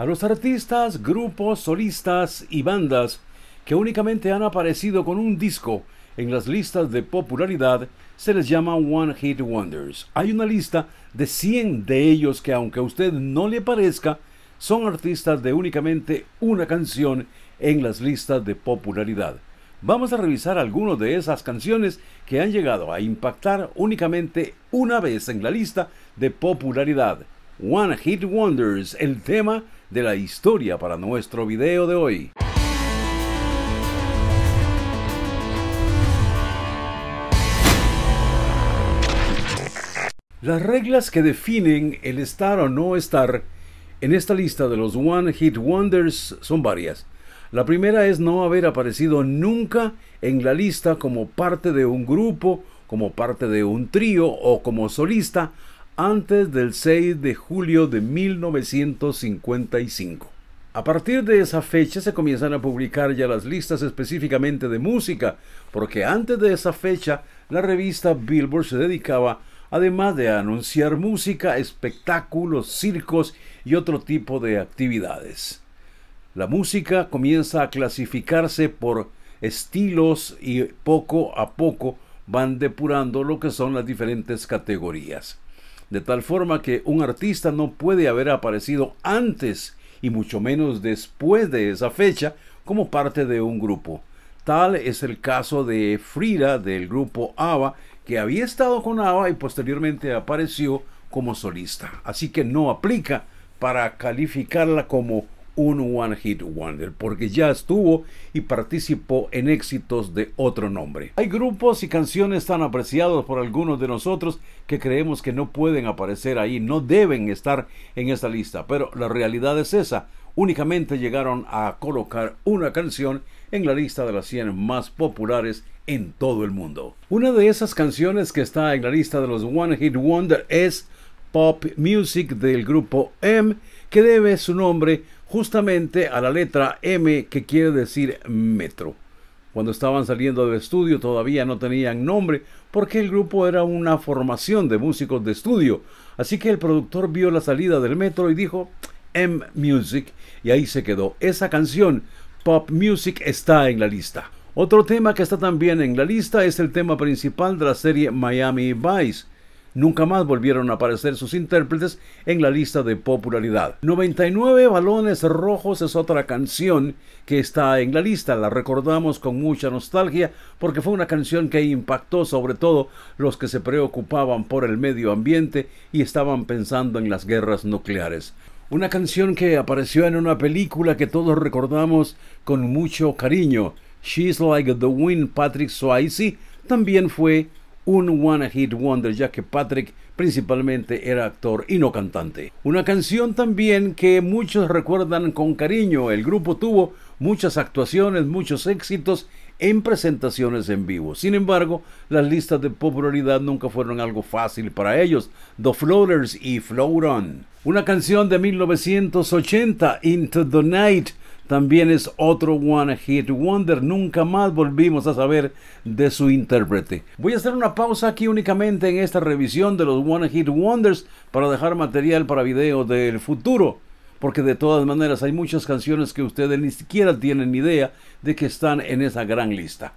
A los artistas, grupos, solistas y bandas que únicamente han aparecido con un disco en las listas de popularidad se les llama One Hit Wonders. Hay una lista de 100 de ellos que aunque a usted no le parezca, son artistas de únicamente una canción en las listas de popularidad. Vamos a revisar algunas de esas canciones que han llegado a impactar únicamente una vez en la lista de popularidad. One Hit Wonders, el tema de la historia para nuestro video de hoy. Las reglas que definen el estar o no estar en esta lista de los One Hit Wonders son varias. La primera es no haber aparecido nunca en la lista como parte de un grupo, como parte de un trío o como solista, antes del 6 de julio de 1955. A partir de esa fecha se comienzan a publicar ya las listas específicamente de música, porque antes de esa fecha la revista Billboard se dedicaba, además de anunciar música, espectáculos, circos y otro tipo de actividades. La música comienza a clasificarse por estilos y poco a poco van depurando lo que son las diferentes categorías de tal forma que un artista no puede haber aparecido antes y mucho menos después de esa fecha como parte de un grupo. Tal es el caso de Frida del grupo ABBA, que había estado con ABBA y posteriormente apareció como solista. Así que no aplica para calificarla como un One Hit Wonder, porque ya estuvo y participó en éxitos de otro nombre. Hay grupos y canciones tan apreciados por algunos de nosotros que creemos que no pueden aparecer ahí, no deben estar en esta lista, pero la realidad es esa, únicamente llegaron a colocar una canción en la lista de las 100 más populares en todo el mundo. Una de esas canciones que está en la lista de los One Hit Wonder es Pop Music del grupo M, que debe su nombre justamente a la letra M que quiere decir metro. Cuando estaban saliendo del estudio todavía no tenían nombre porque el grupo era una formación de músicos de estudio, así que el productor vio la salida del metro y dijo M Music y ahí se quedó. Esa canción Pop Music está en la lista. Otro tema que está también en la lista es el tema principal de la serie Miami Vice. Nunca más volvieron a aparecer sus intérpretes en la lista de popularidad. 99 Balones Rojos es otra canción que está en la lista. La recordamos con mucha nostalgia porque fue una canción que impactó sobre todo los que se preocupaban por el medio ambiente y estaban pensando en las guerras nucleares. Una canción que apareció en una película que todos recordamos con mucho cariño. She's Like the Wind, Patrick Swayze, también fue un one hit wonder ya que Patrick principalmente era actor y no cantante. Una canción también que muchos recuerdan con cariño, el grupo tuvo muchas actuaciones, muchos éxitos en presentaciones en vivo. Sin embargo, las listas de popularidad nunca fueron algo fácil para ellos. The Floaters y Float On. Una canción de 1980, Into the Night, también es otro One Hit Wonder. Nunca más volvimos a saber de su intérprete. Voy a hacer una pausa aquí únicamente en esta revisión de los One Hit Wonders para dejar material para videos del futuro. Porque de todas maneras hay muchas canciones que ustedes ni siquiera tienen idea de que están en esa gran lista.